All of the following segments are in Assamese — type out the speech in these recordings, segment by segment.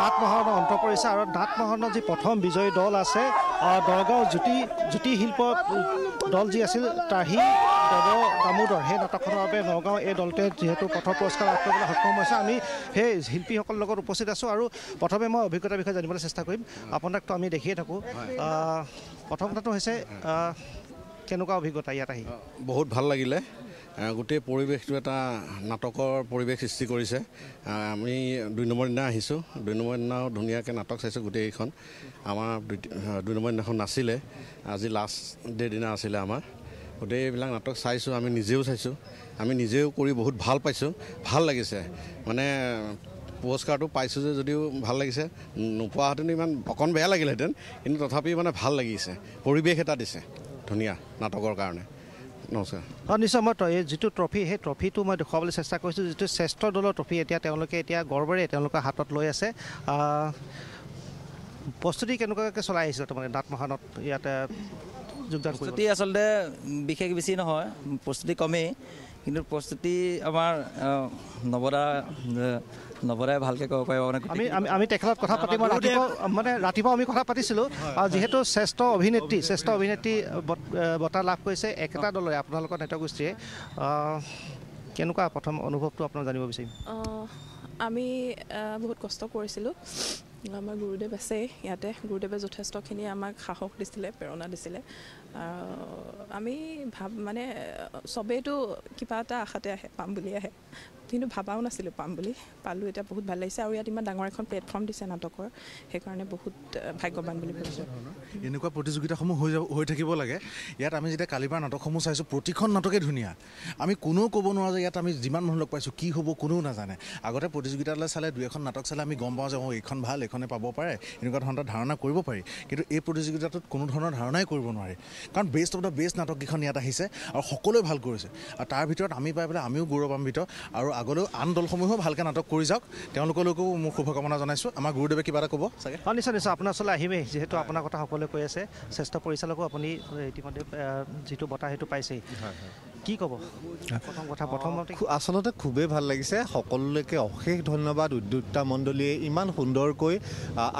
নাট মহৰণৰ অন্ত পৰিছে আৰু নাট মহৰণৰ যি প্ৰথম বিজয়ী দল আছে দৰগাঁও জ্যোতি জ্যোতি শিল্প দল যি আছিল তাহি দেৱ দামোদৰ সেই নাটকখনৰ বাবে নগাঁও এই দলটোৱে যিহেতু প্ৰথম পুৰস্কাৰ লাভ কৰিবলৈ সক্ষম হৈছে আমি সেই শিল্পীসকলৰ লগত উপস্থিত আছোঁ আৰু প্ৰথমে মই অভিজ্ঞতাৰ বিষয়ে জানিবলৈ চেষ্টা কৰিম আপোনাকতো আমি দেখিয়ে থাকোঁ প্ৰথম কথাটো হৈছে কেনেকুৱা অভিজ্ঞতা ইয়াত আহি বহুত ভাল লাগিলে গোটেই পৰিৱেশটো এটা নাটকৰ পৰিৱেশ সৃষ্টি কৰিছে আমি দুই নম্বৰ দিনা আহিছোঁ দুই নম্বৰ দিনাও ধুনীয়াকৈ নাটক চাইছোঁ গোটেইকেইখন আমাৰ দুই নম্বৰ দিনাখন নাছিলে আজি লাষ্ট ডে দিনা আছিলে আমাৰ গোটেইবিলাক নাটক চাইছোঁ আমি নিজেও চাইছোঁ আমি নিজেও কৰি বহুত ভাল পাইছোঁ ভাল লাগিছে মানে পুৰস্কাৰটো পাইছোঁ যে যদিও ভাল লাগিছে নোপোৱাহেঁতেন ইমান অকণ বেয়া লাগিলহেঁতেন কিন্তু তথাপিও মানে ভাল লাগিছে পৰিৱেশ এটা দিছে ধুনীয়া নাটকৰ কাৰণে নমস্কাৰ অঁ নিশ্চয় মই এই যিটো ট্ৰফি সেই ট্ৰফিটো মই দেখুৱাবলৈ চেষ্টা কৰিছোঁ যিটো শ্ৰেষ্ঠ দলৰ ট্ৰফি এতিয়া তেওঁলোকে এতিয়া গৰ্বৰে তেওঁলোকৰ হাতত লৈ আছে প্ৰস্তুতি কেনেকুৱাকৈ চলাই আহিছিলে তাৰমানে দাঁত মহানত ইয়াতে যোগদান প্ৰস্তুতি আচলতে বিশেষ বেছি নহয় প্ৰস্তুতি কমেই কিন্তু প্ৰস্তুতি আমাৰ নৱদা নৱৰাই ভালকৈ ক'ব পাৰিব মানে আমি আমি তেখেতৰ কথা পাতিম মানে ৰাতিপুৱা আমি কথা পাতিছিলোঁ আৰু যিহেতু শ্ৰেষ্ঠ অভিনেত্ৰী শ্ৰেষ্ঠ অভিনেত্ৰী বঁটা লাভ কৰিছে একেটা দলৰে আপোনালোকৰ নেতাগোষ্ঠীয়ে কেনেকুৱা প্ৰথম অনুভৱটো আপোনাৰ জানিব বিচাৰিম আমি বহুত কষ্ট কৰিছিলোঁ আমাৰ গুৰুদেৱ আছে ইয়াতে গুৰুদেৱে যথেষ্টখিনি আমাক সাহস দিছিলে প্ৰেৰণা দিছিলে আমি ভাব মানে চবেইতো কিবা এটা আশাতে আহে পাম বুলি আহে কিন্তু ভবাও নাছিলোঁ পাম বুলি পালোঁ এতিয়া বহুত ভাল লাগিছে আৰু ইয়াত ইমান ডাঙৰ এখন প্লেটফৰ্ম দিছে নাটকৰ সেইকাৰণে বহুত ভাগ্যৱান বুলি ভাবিছোঁ এনেকুৱা প্ৰতিযোগিতাসমূহ হৈ যাব হৈ থাকিব লাগে ইয়াত আমি যেতিয়া কালিবাৰ নাটকসমূহ চাইছোঁ প্ৰতিখন নাটকে ধুনীয়া আমি কোনো ক'ব নোৱাৰোঁ যে ইয়াত আমি যিমান মানুহ লগ পাইছোঁ কি হ'ব কোনেও নাজানে আগতে প্ৰতিযোগিতালৈ চালে দুই এখন নাটক চালে আমি গম পাওঁ যে অঁ এইখন ভাল এইখনে পাব পাৰে এনেকুৱা ধৰণৰ ধাৰণা কৰিব পাৰি কিন্তু এই প্ৰতিযোগিতাটোত কোনো ধৰণৰ ধাৰণাই কৰিব নোৱাৰি কাৰণ বেষ্ট অফ দ্য বেষ্ট নাটককেইখন ইয়াত আহিছে আৰু সকলোৱে ভাল কৰিছে আৰু তাৰ ভিতৰত আমি পাই পেলাই আমিও গৌৰৱান্বিত আৰু আগলৈও আন দলসমূহেও ভালকৈ নাটক কৰি যাওক তেওঁলোকলৈকো মোৰ শুভকামনা জনাইছোঁ আমাৰ গুৰুদেৱে কিবা এটা ক'ব চাগে অঁ নিশ্চয় নিশ্চয় আপোনাৰ ওচৰলৈ আহিমেই যিহেতু আপোনাৰ কথা সকলোৱে কৈ আছে শ্ৰেষ্ঠ পৰিচালকো আপুনি ইতিমধ্যে যিটো বঁটা সেইটো পাইছেই কি ক'ব প্ৰথম কথা প্ৰথমতে আচলতে খুবেই ভাল লাগিছে সকলোকে অশেষ ধন্যবাদ উদ্যোক্তা মণ্ডলীয়ে ইমান সুন্দৰকৈ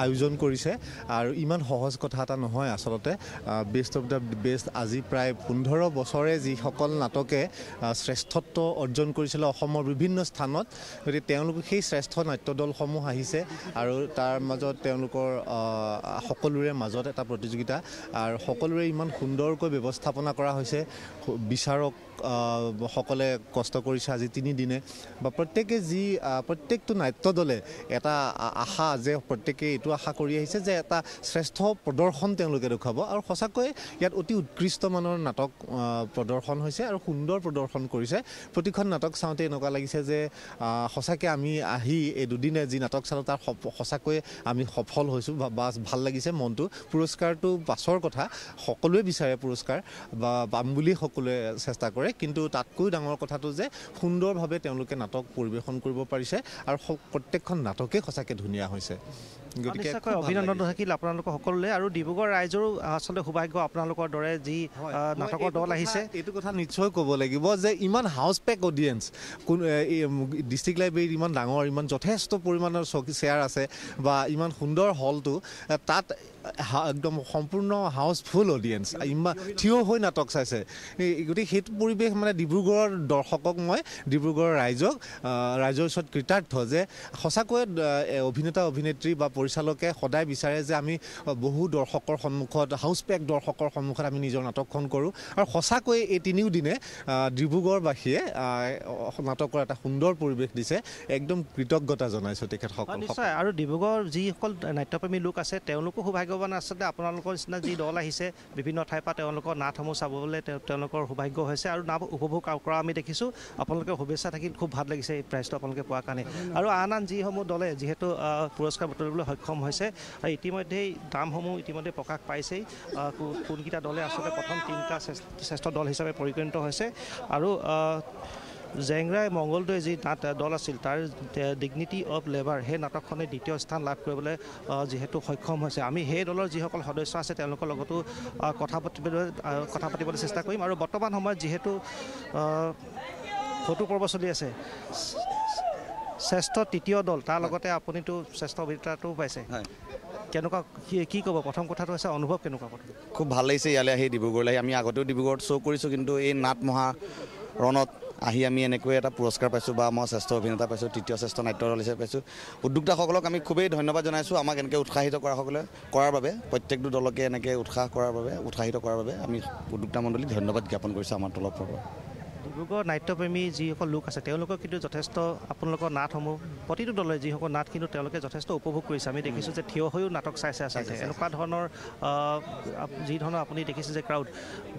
আয়োজন কৰিছে আৰু ইমান সহজ কথা এটা নহয় আচলতে বেষ্ট অফ দ্য বেষ্ট আজি প্ৰায় পোন্ধৰ বছৰে যিসকল নাটকে শ্ৰেষ্ঠত্ব অৰ্জন কৰিছিলে অসমৰ বিভিন্ন স্থানত গতিকে তেওঁলোক সেই শ্ৰেষ্ঠ নাট্য দলসমূহ আহিছে আৰু তাৰ মাজত তেওঁলোকৰ সকলোৰে মাজত এটা প্ৰতিযোগিতা আৰু সকলোৰে ইমান সুন্দৰকৈ ব্যৱস্থাপনা কৰা হৈছে বিচাৰক সকলে কষ্ট কৰিছে আজি তিনিদিনে বা প্ৰত্যেকে যি প্ৰত্যেকটো নাট্য দলে এটা আশা যে প্ৰত্যেকে এইটো আশা কৰি আহিছে যে এটা শ্ৰেষ্ঠ প্ৰদৰ্শন তেওঁলোকে দেখুৱাব আৰু সঁচাকৈয়ে ইয়াত অতি উৎকৃষ্টমানৰ নাটক প্ৰদৰ্শন হৈছে আৰু সুন্দৰ প্ৰদৰ্শন কৰিছে প্ৰতিখন নাটক চাওঁতে এনেকুৱা লাগিছে যে সঁচাকৈ আমি আহি এই দুদিনে যি নাটক চালোঁ তাৰ সঁচাকৈয়ে আমি সফল হৈছোঁ বা ভাল লাগিছে মনটো পুৰস্কাৰটো পাছৰ কথা সকলোৱে বিচাৰে পুৰস্কাৰ বা পাম বুলি সকলোৱে চেষ্টা কৰে কৰে কিন্তু তাতকৈ ডাঙৰ কথাটো যে সুন্দৰভাৱে তেওঁলোকে নাটক পৰিৱেশন কৰিব পাৰিছে আৰু প্ৰত্যেকখন নাটকেই সঁচাকৈ ধুনীয়া হৈছে গতিকে অভিনন্দন থাকিল আপোনালোকৰ সকলোলে আৰু ডিব্ৰুগড় ৰাইজৰো আচলতে সৌভাগ্য আপোনালোকৰ দৰে যি নাটকৰ দল আহিছে এইটো কথা নিশ্চয় ক'ব লাগিব যে ইমান হাউচ পেক অডিয়েঞ্চ কোন ডিষ্ট্ৰিক্ট লাইব্ৰেৰীত ইমান ডাঙৰ ইমান যথেষ্ট পৰিমাণৰ চকী চেয়াৰ আছে বা ইমান সুন্দৰ হলটো তাত একদম সম্পূৰ্ণ হাউচফুল অডিয়েঞ্চ ইমান থিয় হৈ নাটক চাইছে গতিকে সেইটো পৰিৱেশ মানে ডিব্ৰুগড়ৰ দৰ্শকক মই ডিব্ৰুগড়ৰ ৰাইজক ৰাইজৰ ওচৰত কৃতাৰ্থ যে সঁচাকৈয়ে অভিনেতা অভিনেত্ৰী বা পৰিচালকে সদায় বিচাৰে যে আমি বহু দৰ্শকৰ সন্মুখত হাউচ পেক দৰ্শকৰ সন্মুখত আমি নিজৰ নাটকখন কৰোঁ আৰু সঁচাকৈ এই তিনিওদিনে ডিব্ৰুগড়বাসীয়ে নাটকৰ এটা সুন্দৰ পৰিৱেশ দিছে একদম কৃতজ্ঞতা জনাইছোঁ তেখেতসকল নিশ্চয় আৰু ডিব্ৰুগড়ৰ যিসকল নাট্যপ্ৰেমী লোক আছে তেওঁলোকো সৌভাগ্যৱান আচলতে আপোনালোকৰ নিচিনা যি দল আহিছে বিভিন্ন ঠাইৰ পৰা তেওঁলোকৰ নাটসমূহ চাবলৈ তেওঁলোকৰ সৌভাগ্য হৈছে আৰু নাট উপভোগ কৰা আমি দেখিছোঁ আপোনালোকে শুভেচ্ছা থাকিল খুব ভাল লাগিছে এই প্ৰাইজটো আপোনালোকে পোৱাৰ কাৰণে আৰু আন আন যিসমূহ দলে যিহেতু পুৰস্কাৰ বুটলিবলৈ সক্ষম হৈছে আৰু ইতিমধ্যেই দামসমূহ ইতিমধ্যে প্ৰকাশ পাইছেই কোনকেইটা দলে আচলতে প্ৰথম তিনিটা শ্ৰেষ্ঠ দল হিচাপে পৰিগণিত হৈছে আৰু জেংৰাই মংগলদৈ যি নাট দল আছিল তাৰ ডিগনিটি অৱ লেবাৰ সেই নাটকখনে দ্বিতীয় স্থান লাভ কৰিবলৈ যিহেতু সক্ষম হৈছে আমি সেই দলৰ যিসকল সদস্য আছে তেওঁলোকৰ লগতো কথা পাতিবলৈ কথা পাতিবলৈ চেষ্টা কৰিম আৰু বৰ্তমান সময়ত যিহেতু ফটো পৰ্ব চলি আছে শ্ৰেষ্ঠ তৃতীয় দল তাৰ লগতে আপুনিতো শ্ৰেষ্ঠ অভিজ্ঞতাটো পাইছে কেনেকুৱা কি ক'ব প্ৰথম কথাটো হৈছে অনুভৱ কেনেকুৱা কথা খুব ভাল লাগিছে ইয়ালৈ আহি ডিব্ৰুগড়লৈ আহি আমি আগতেও ডিব্ৰুগড়ত শ্ব' কৰিছোঁ কিন্তু এই নাট মহা মহাৰণত আহি আমি এনেকৈ এটা পুৰস্কাৰ পাইছোঁ বা মই শ্ৰেষ্ঠ অভিনেতা পাইছোঁ তৃতীয় শ্ৰেষ্ঠ নাট্য দল হিচাপে পাইছোঁ উদ্যোক্তাসকলক আমি খুবেই ধন্যবাদ জনাইছোঁ আমাক এনেকৈ উৎসাহিত কৰাসকলে কৰাৰ বাবে প্ৰত্যেকটো দলকে এনেকৈ উৎসাহ কৰাৰ বাবে উৎসাহিত কৰাৰ বাবে আমি উদ্যোক্তা মণ্ডলীক ধন্যবাদ জ্ঞাপন কৰিছোঁ আমাৰ দলৰ ফৰ্মত ডিব্ৰুগড় নাট্যপ্ৰেমী যিসকল লোক আছে তেওঁলোকক কিন্তু যথেষ্ট আপোনালোকৰ নাটসমূহ প্ৰতিটো দলে যিসকল নাট কিন্তু তেওঁলোকে যথেষ্ট উপভোগ কৰিছে আমি দেখিছোঁ যে থিয় হৈও নাটক চাইছে আচলতে এনেকুৱা ধৰণৰ যি ধৰণৰ আপুনি দেখিছে যে ক্ৰাউড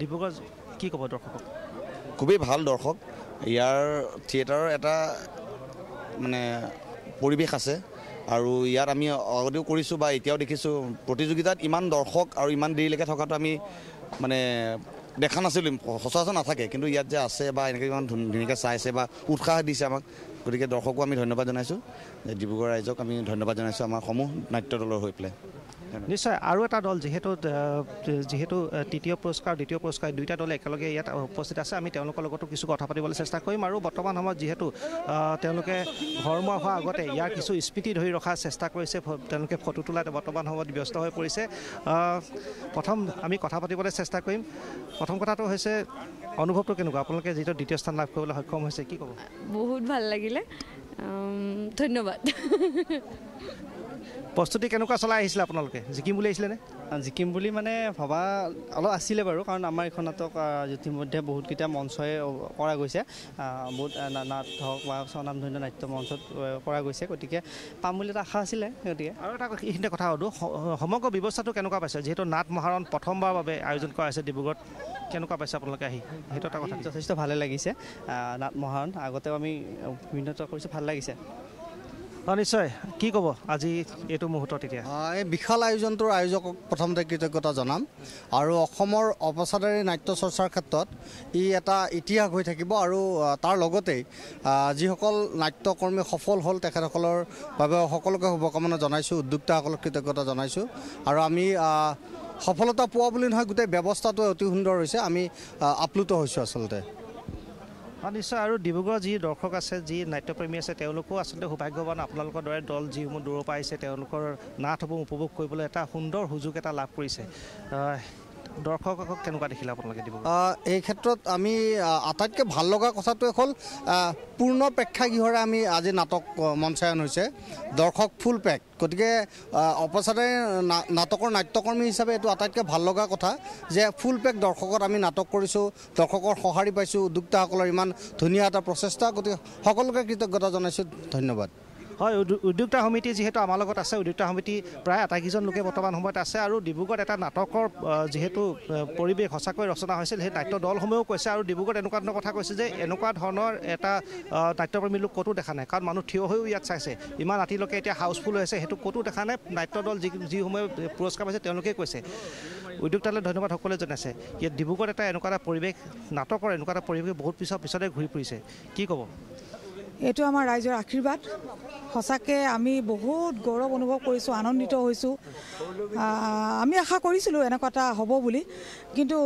ডিব্ৰুগড় কি ক'ব দৰ্শকক খুবেই ভাল দৰ্শক ইয়াৰ থিয়েটাৰৰ এটা মানে পৰিৱেশ আছে আৰু ইয়াত আমি আগতেও কৰিছোঁ বা এতিয়াও দেখিছোঁ প্ৰতিযোগিতাত ইমান দৰ্শক আৰু ইমান দেৰিলৈকে থকাটো আমি মানে দেখা নাছিলোঁ সচৰাচৰ নাথাকে কিন্তু ইয়াত যে আছে বা এনেকৈ ইমান ধুনীয়াকৈ চাইছে বা উৎসাহ দিছে আমাক গতিকে দৰ্শকো আমি ধন্যবাদ জনাইছোঁ ডিব্ৰুগড় ৰাইজক আমি ধন্যবাদ জনাইছোঁ আমাৰ সমূহ নাট্য দলৰ হৈ পেলাই নিশ্চয় আৰু এটা দল যিহেতু যিহেতু তৃতীয় পুৰস্কাৰ দ্বিতীয় পুৰস্কাৰ দুয়োটা দলে একেলগে ইয়াত উপস্থিত আছে আমি তেওঁলোকৰ লগতো কিছু কথা পাতিবলৈ চেষ্টা কৰিম আৰু বৰ্তমান সময়ত যিহেতু তেওঁলোকে ঘৰমুৱা হোৱাৰ আগতে ইয়াৰ কিছু স্মৃতি ধৰি ৰখাৰ চেষ্টা কৰিছে তেওঁলোকে ফটো তোলাত বৰ্তমান সময়ত ব্যস্ত হৈ পৰিছে প্ৰথম আমি কথা পাতিবলৈ চেষ্টা কৰিম প্ৰথম কথাটো হৈছে অনুভৱটো কেনেকুৱা আপোনালোকে যিটো দ্বিতীয় স্থান লাভ কৰিবলৈ সক্ষম হৈছে কি ক'ব বহুত ভাল লাগিলে ধন্যবাদ প্ৰস্তুতি কেনেকুৱা চলাই আহিছিলে আপোনালোকে জিকিম বুলি আহিছিলেনে জিকিম বুলি মানে ভবা অলপ আছিলে বাৰু কাৰণ আমাৰ এইখন নাটক ইতিমধ্যে বহুতকেইটা মঞ্চই কৰা গৈছে বহুত নাট হওক বা স্বনামধন্য নাট্য মঞ্চত কৰা গৈছে গতিকে পাম বুলি এটা আশা আছিলে গতিকে আৰু এটা এইখিনিতে কথা সোধোঁ সমগ্ৰ ব্যৱস্থাটো কেনেকুৱা পাইছে যিহেতু নাট মহাৰণ প্ৰথমবাৰৰ বাবে আয়োজন কৰা হৈছে ডিব্ৰুগড়ত কেনেকুৱা পাইছে আপোনালোকে আহি সেইটো এটা কথা যথেষ্ট ভালে লাগিছে নাট মহাৰণ আগতেও আমি বিভিন্ন কৰিছোঁ ভাল লাগিছে অঁ নিশ্চয় কি ক'ব আজি এইটো মুহূৰ্তত এতিয়া এই বিশাল আয়োজনটোৰ আয়োজকক প্ৰথমতে কৃতজ্ঞতা জনাম আৰু অসমৰ অপচাদাৰী নাট্য চৰ্চাৰ ক্ষেত্ৰত ই এটা ইতিহাস হৈ থাকিব আৰু তাৰ লগতেই যিসকল নাট্যকৰ্মী সফল হ'ল তেখেতসকলৰ বাবে সকলোকে শুভকামনা জনাইছোঁ উদ্যোক্তাসকলক কৃতজ্ঞতা জনাইছোঁ আৰু আমি সফলতা পোৱা বুলি নহয় গোটেই ব্যৱস্থাটোৱে অতি সুন্দৰ হৈছে আমি আপ্লুত হৈছোঁ আচলতে নিশ্চয় আৰু ডিব্ৰুগড়ৰ যি দৰ্শক আছে যি নাট্যপ্ৰেমী আছে তেওঁলোকেও আচলতে সৌভাগ্যৱান আপোনালোকৰ দৰে দল যিসমূহ দূৰৰ পৰা আহিছে তেওঁলোকৰ নাটসমূহ উপভোগ কৰিবলৈ এটা সুন্দৰ সুযোগ এটা লাভ কৰিছে দৰ্শকক কেনেকুৱা দেখিলে আপোনালোকে দিব এই ক্ষেত্ৰত আমি আটাইতকৈ ভাল লগা কথাটোৱে হ'ল পূৰ্ণ প্ৰেক্ষাগৃহৰে আমি আজি নাটক মঞ্চায়ন হৈছে দৰ্শক ফুল পেক গতিকে অপচাৰী নাটকৰ নাট্যকৰ্মী হিচাপে এইটো আটাইতকৈ ভাল লগা কথা যে ফুল পেক দৰ্শকত আমি নাটক কৰিছোঁ দৰ্শকৰ সঁহাৰি পাইছোঁ উদ্যোক্তাসকলৰ ইমান ধুনীয়া এটা প্ৰচেষ্টা গতিকে সকলোকে কৃতজ্ঞতা জনাইছোঁ ধন্যবাদ হয় উদ্যোক্তা সমিতি যিহেতু আমাৰ লগত আছে উদ্যোক্তা সমিতি প্ৰায় আটাইকেইজন লোকে বৰ্তমান সময়ত আছে আৰু ডিব্ৰুগড়ত এটা নাটকৰ যিহেতু পৰিৱেশ সঁচাকৈ ৰচনা হৈছিল সেই নাট্য দলসমূহেও কৈছে আৰু ডিব্ৰুগড়ত এনেকুৱা ধৰণৰ কথা কৈছে যে এনেকুৱা ধৰণৰ এটা নাট্যকৰ্মী লোক ক'তো দেখা নাই কাৰণ মানুহ থিয় হৈও ইয়াত চাইছে ইমান ৰাতিলৈকে এতিয়া হাউচফুল হৈছে সেইটো ক'তো দেখা নাই নাট্য দল যি যিসমূহে পুৰস্কাৰ পাইছে তেওঁলোকেই কৈছে উদ্যোক্তালৈ ধন্যবাদ সকলোৱে জনাইছে ইয়াত ডিব্ৰুগড়ত এটা এনেকুৱা এটা পৰিৱেশ নাটকৰ এনেকুৱা এটা পৰিৱেশ বহুত পিছৰ পিছতে ঘূৰি ফুৰিছে কি ক'ব এইটো আমাৰ ৰাইজৰ আশীৰ্বাদ সঁচাকৈ আমি বহুত গৌৰৱ অনুভৱ কৰিছোঁ আনন্দিত হৈছোঁ আমি আশা কৰিছিলোঁ এনেকুৱা এটা হ'ব বুলি কিন্তু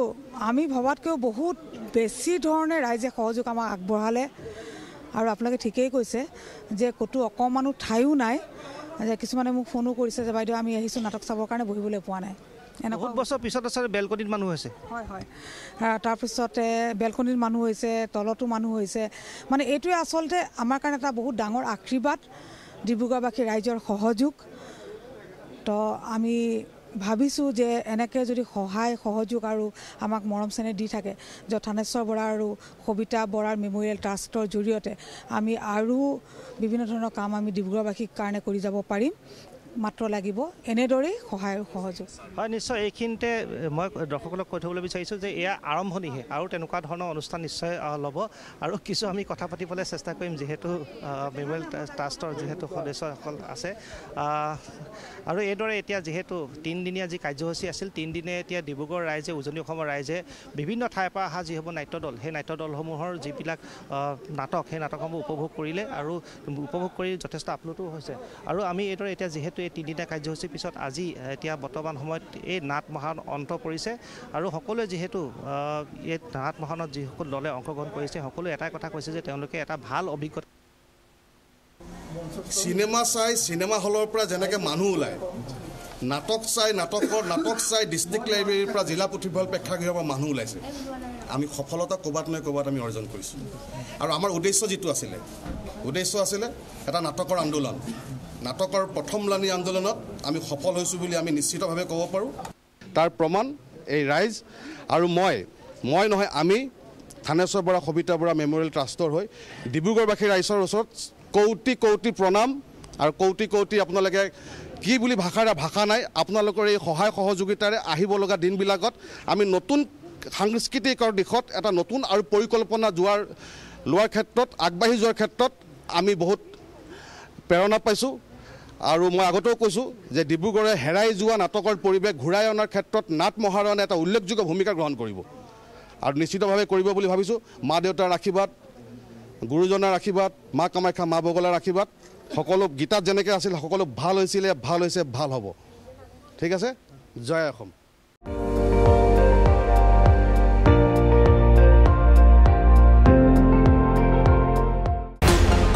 আমি ভবাতকৈও বহুত বেছি ধৰণে ৰাইজে সহযোগ আমাক আগবঢ়ালে আৰু আপোনালোকে ঠিকেই কৈছে যে ক'তো অকণমানো ঠাইও নাই যে কিছুমানে মোক ফোনো কৰিছে যে বাইদেউ আমি আহিছোঁ নাটক চাবৰ কাৰণে বহিবলৈ পোৱা নাই বহুত বছৰ পিছত আচলতে বেলকনিত মানুহ হৈছে হয় হয় তাৰপিছতে বেলকনিত মানুহ হৈছে তলতো মানুহ হৈছে মানে এইটোৱে আচলতে আমাৰ কাৰণে এটা বহুত ডাঙৰ আশীৰ্বাদ ডিব্ৰুগড়বাসী ৰাইজৰ সহযোগ তো আমি ভাবিছোঁ যে এনেকৈ যদি সহায় সহযোগ আৰু আমাক মৰম চেনেহ দি থাকে জথানেশ্বৰ বৰা আৰু সবিতা বৰাৰ মেমৰিয়েল ট্ৰাষ্টৰ জৰিয়তে আমি আৰু বিভিন্ন ধৰণৰ কাম আমি ডিব্ৰুগড়বাসীৰ কাৰণে কৰি যাব পাৰিম মাত্ৰ লাগিব এনেদৰেই সহায় সহযোগ হয় নিশ্চয় এইখিনিতে মই দৰ্শকসকলক কৈ থ'বলৈ বিচাৰিছোঁ যে এয়া আৰম্ভণিহে আৰু তেনেকুৱা ধৰণৰ অনুষ্ঠান নিশ্চয় ল'ব আৰু কিছু আমি কথা পাতিবলৈ চেষ্টা কৰিম যিহেতু মেমৰিয়েল ট্ৰাষ্টৰ যিহেতু সদস্যসকল আছে আৰু এইদৰে এতিয়া যিহেতু তিনিদিনীয়া যি কাৰ্যসূচী আছিল তিনিদিনে এতিয়া ডিব্ৰুগড় ৰাইজে উজনি অসমৰ ৰাইজে বিভিন্ন ঠাইৰ পৰা অহা যিসমূহ নাট্য দল সেই নাট্য দলসমূহৰ যিবিলাক নাটক সেই নাটকসমূহ উপভোগ কৰিলে আৰু উপভোগ কৰি যথেষ্ট আপ্লুতো হৈছে আৰু আমি এইদৰে এতিয়া যিহেতু এই তিনিটা কাৰ্যসূচীৰ পিছত আজি এতিয়া বৰ্তমান সময়ত এই নাট মহান অন্ত পৰিছে আৰু সকলোৱে যিহেতু এই নাট মহানত যিসকল দলে অংশগ্ৰহণ কৰিছে সকলোৱে এটাই কথা কৈছে যে তেওঁলোকে এটা ভাল অভিজ্ঞতা চিনেমা চাই চিনেমা হলৰ পৰা যেনেকৈ মানুহ ওলায় নাটক চাই নাটকৰ নাটক চাই ডিষ্ট্ৰিক্ট লাইব্ৰেৰীৰ পৰা জিলা পুথিভঁৰাল প্ৰেক্ষাগৃহৰ পৰা মানুহ ওলাইছে আমি সফলতা ক'ৰবাত নহয় ক'ৰবাত আমি অৰ্জন কৰিছোঁ আৰু আমাৰ উদ্দেশ্য যিটো আছিলে উদ্দেশ্য আছিলে এটা নাটকৰ আন্দোলন নাটকৰ প্ৰথম লানি আন্দোলনত আমি সফল হৈছোঁ বুলি আমি নিশ্চিতভাৱে ক'ব পাৰোঁ তাৰ প্ৰমাণ এই ৰাইজ আৰু মই মই নহয় আমি থানেশ্বৰ বৰা সবিতা বৰা মেমৰিয়েল ট্ৰাষ্টৰ হৈ ডিব্ৰুগড়বাসী ৰাইজৰ ওচৰত কৌটি কৌটি প্ৰণাম আৰু কৌটি কৌটি আপোনালোকে কি বুলি ভাষাৰে ভাষা নাই আপোনালোকৰ এই সহায় সহযোগিতাৰে আহিব লগা দিনবিলাকত আমি নতুন সাংস্কৃতিকৰ দিশত এটা নতুন আৰু পৰিকল্পনা যোৱাৰ লোৱাৰ ক্ষেত্ৰত আগবাঢ়ি যোৱাৰ ক্ষেত্ৰত আমি বহুত প্ৰেৰণা পাইছোঁ আৰু মই আগতেও কৈছোঁ যে ডিব্ৰুগড়ে হেৰাই যোৱা নাটকৰ পৰিৱেশ ঘূৰাই অনাৰ ক্ষেত্ৰত নাট মহাৰণে এটা উল্লেখযোগ্য ভূমিকা গ্ৰহণ কৰিব আৰু নিশ্চিতভাৱে কৰিব বুলি ভাবিছোঁ মা দেউতাৰ আশীৰ্বাদ গুৰুজনাৰ আশীৰ্বাদ মা কামাখ্যা মা বগলাৰ আশীৰ্বাদ সকলো গীতাত যেনেকৈ আছিল সকলো ভাল হৈছিলে ভাল হৈছে ভাল হ'ব ঠিক আছে জয় অসম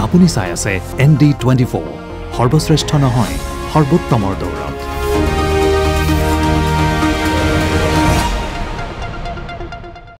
আপুনি চাই আছে এন ডি টুৱেণ্টি ফ'ৰ সৰ্বশ্ৰেষ্ঠ নহয় সৰ্বোত্তমৰ দৌৰত